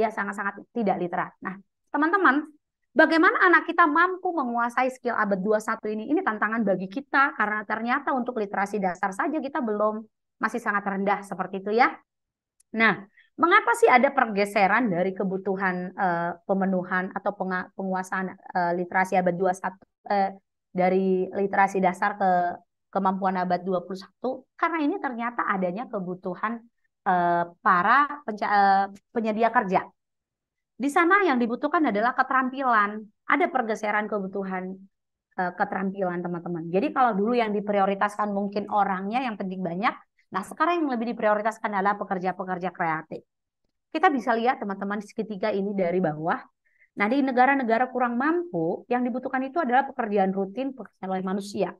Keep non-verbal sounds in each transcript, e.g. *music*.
Ya sangat-sangat tidak literat. Nah, teman-teman, bagaimana anak kita mampu menguasai skill abad 21 ini? Ini tantangan bagi kita karena ternyata untuk literasi dasar saja kita belum masih sangat rendah seperti itu ya. Nah, mengapa sih ada pergeseran dari kebutuhan uh, pemenuhan atau penguasaan uh, literasi abad 21 uh, eh, dari literasi dasar ke kemampuan abad 21? Karena ini ternyata adanya kebutuhan Eh, para eh, penyedia kerja. Di sana yang dibutuhkan adalah keterampilan. Ada pergeseran kebutuhan eh, keterampilan teman-teman. Jadi kalau dulu yang diprioritaskan mungkin orangnya yang penting banyak, nah sekarang yang lebih diprioritaskan adalah pekerja-pekerja kreatif. Kita bisa lihat teman-teman di segitiga ini dari bawah. Nah di negara-negara kurang mampu, yang dibutuhkan itu adalah pekerjaan rutin pekerjaan oleh manusia.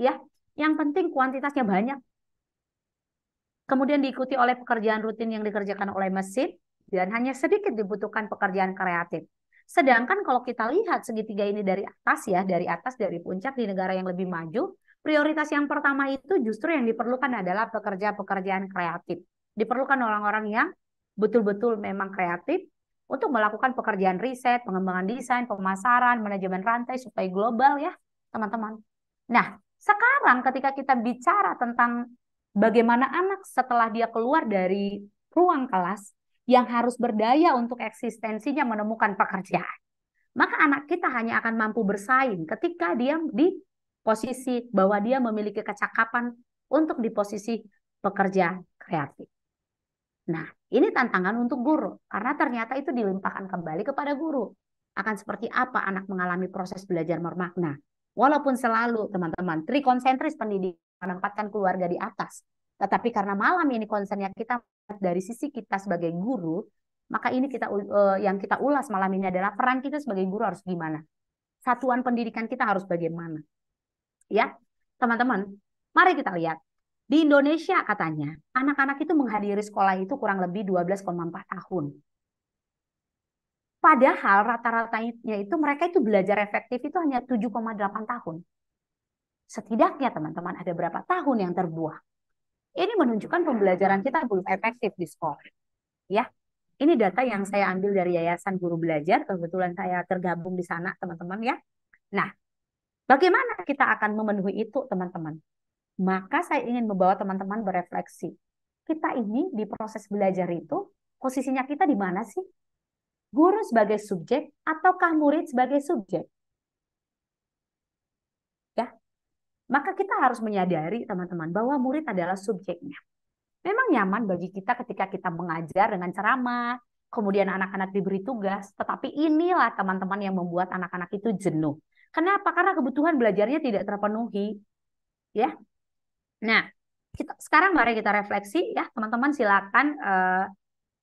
Ya, yang penting kuantitasnya banyak kemudian diikuti oleh pekerjaan rutin yang dikerjakan oleh mesin, dan hanya sedikit dibutuhkan pekerjaan kreatif. Sedangkan kalau kita lihat segitiga ini dari atas ya, dari atas dari puncak di negara yang lebih maju, prioritas yang pertama itu justru yang diperlukan adalah pekerja-pekerjaan kreatif. Diperlukan orang-orang yang betul-betul memang kreatif untuk melakukan pekerjaan riset, pengembangan desain, pemasaran, manajemen rantai supaya global ya, teman-teman. Nah, sekarang ketika kita bicara tentang bagaimana anak setelah dia keluar dari ruang kelas yang harus berdaya untuk eksistensinya menemukan pekerjaan. Maka anak kita hanya akan mampu bersaing ketika dia di posisi bahwa dia memiliki kecakapan untuk di posisi pekerja kreatif. Nah, ini tantangan untuk guru karena ternyata itu dilimpahkan kembali kepada guru. Akan seperti apa anak mengalami proses belajar bermakna Walaupun selalu teman-teman tri konsentris pendidikan menempatkan keluarga di atas, tetapi karena malam ini konsennya kita dari sisi kita sebagai guru, maka ini kita eh, yang kita ulas malam ini adalah peran kita sebagai guru harus gimana, satuan pendidikan kita harus bagaimana, ya teman-teman. Mari kita lihat di Indonesia katanya anak-anak itu menghadiri sekolah itu kurang lebih 12,4 tahun. Padahal rata-ratanya itu mereka itu belajar efektif itu hanya 7,8 tahun. Setidaknya teman-teman ada berapa tahun yang terbuang. Ini menunjukkan pembelajaran kita belum efektif di sekolah. Ya, ini data yang saya ambil dari Yayasan Guru Belajar. Kebetulan saya tergabung di sana, teman-teman ya. Nah, bagaimana kita akan memenuhi itu, teman-teman? Maka saya ingin membawa teman-teman berefleksi. Kita ini di proses belajar itu, posisinya kita di mana sih? guru sebagai subjek ataukah murid sebagai subjek? Ya. Maka kita harus menyadari teman-teman bahwa murid adalah subjeknya. Memang nyaman bagi kita ketika kita mengajar dengan ceramah, kemudian anak-anak diberi tugas, tetapi inilah teman-teman yang membuat anak-anak itu jenuh. Kenapa? Karena kebutuhan belajarnya tidak terpenuhi. Ya. Nah, kita, sekarang mari kita refleksi ya, teman-teman silakan uh,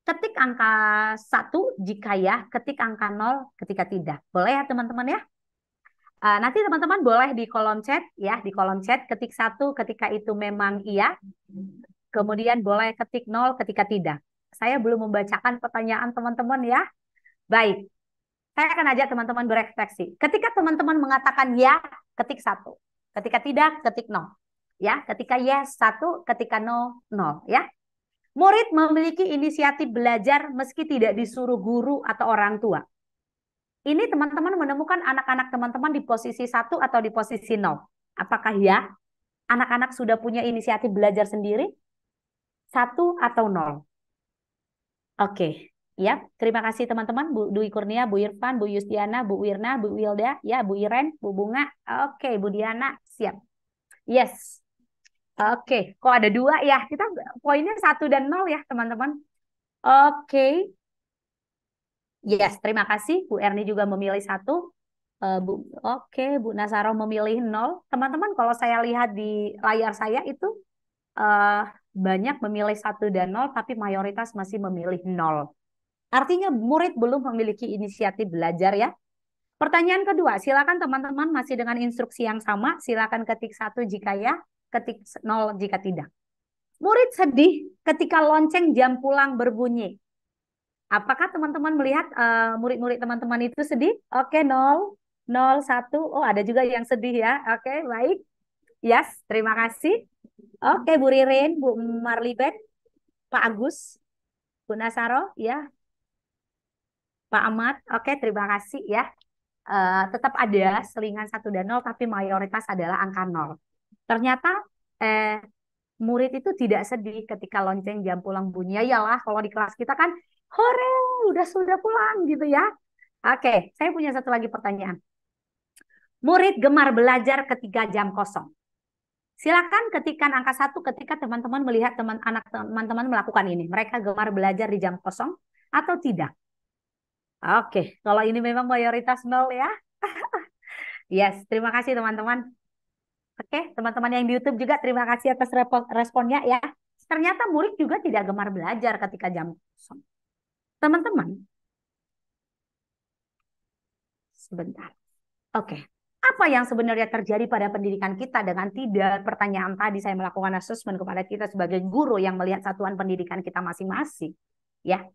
Ketik angka satu jika ya, ketik angka nol ketika tidak. Boleh ya teman-teman ya? Eh, nanti teman-teman boleh di kolom chat ya, di kolom chat ketik satu ketika itu memang iya. Kemudian boleh ketik nol ketika tidak. Saya belum membacakan pertanyaan teman-teman ya. Baik, saya akan ajak teman-teman berefleksi. Ketika teman-teman mengatakan ya, ketik satu. Ketika tidak, ketik nol. Ya, ketika yes satu, ketika no nol. Ya, Murid memiliki inisiatif belajar meski tidak disuruh guru atau orang tua. Ini teman-teman menemukan anak-anak teman-teman di posisi satu atau di posisi nol. Apakah ya anak-anak sudah punya inisiatif belajar sendiri? Satu atau nol? Oke, ya. Terima kasih teman-teman, Bu Dwi Kurnia, Bu Irfan, Bu Yustiana, Bu Wirna, Bu Wilda, ya, Bu Iren, Bu Bunga. Oke, Bu Diana, siap. Yes, Oke, kok ada dua ya? Kita poinnya satu dan nol ya, teman-teman. Oke. Yes, terima kasih. Bu Erni juga memilih satu. Uh, Bu, oke, Bu Nasaro memilih nol. Teman-teman, kalau saya lihat di layar saya itu uh, banyak memilih satu dan nol, tapi mayoritas masih memilih nol. Artinya murid belum memiliki inisiatif belajar ya. Pertanyaan kedua, silakan teman-teman masih dengan instruksi yang sama, silakan ketik satu jika ya ketik nol jika tidak. Murid sedih ketika lonceng jam pulang berbunyi. Apakah teman-teman melihat murid eh, murid-murid teman-teman itu sedih? Oke, okay, nol, nol, satu. Oh, ada juga yang sedih ya. Oke, okay, baik. Yes, terima kasih. Oke, okay, Bu Ririn, Bu Marlibet, Pak Agus, Bu Nasaro, ya. Pak Ahmad, oke, okay, terima kasih ya. Uh, tetap ada selingan satu dan 0, tapi mayoritas adalah angka 0. Ternyata eh, murid itu tidak sedih ketika lonceng jam pulang bunyi. Ya iyalah kalau di kelas kita kan, hore udah sudah pulang gitu ya. Oke, saya punya satu lagi pertanyaan. Murid gemar belajar ketika jam kosong. Silakan ketikan angka satu ketika teman-teman melihat teman anak teman-teman melakukan ini. Mereka gemar belajar di jam kosong atau tidak? Oke, kalau ini memang mayoritas nol ya. *laughs* yes, terima kasih teman-teman. Oke, teman-teman yang di YouTube juga terima kasih atas responnya ya. Ternyata murid juga tidak gemar belajar ketika jam kosong. Teman-teman, sebentar. Oke, apa yang sebenarnya terjadi pada pendidikan kita dengan tidak pertanyaan tadi saya melakukan assessment kepada kita sebagai guru yang melihat satuan pendidikan kita masing-masing? Ya,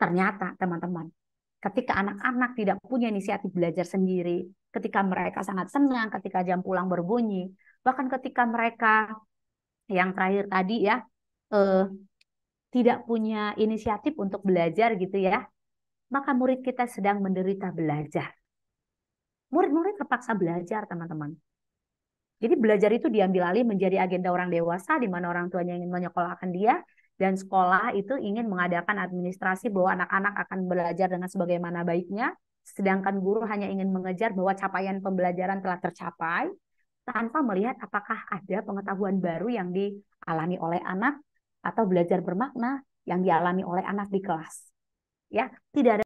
ternyata teman-teman, ketika anak-anak tidak punya inisiatif belajar sendiri, ketika mereka sangat senang ketika jam pulang berbunyi, bahkan ketika mereka yang terakhir tadi ya eh, tidak punya inisiatif untuk belajar gitu ya, maka murid kita sedang menderita belajar. Murid-murid terpaksa belajar, teman-teman. Jadi belajar itu diambil alih menjadi agenda orang dewasa di mana orang tuanya ingin menyekolahkan dia, dan sekolah itu ingin mengadakan administrasi bahwa anak-anak akan belajar dengan sebagaimana baiknya, sedangkan guru hanya ingin mengejar bahwa capaian pembelajaran telah tercapai tanpa melihat apakah ada pengetahuan baru yang dialami oleh anak atau belajar bermakna yang dialami oleh anak di kelas. Ya, tidak ada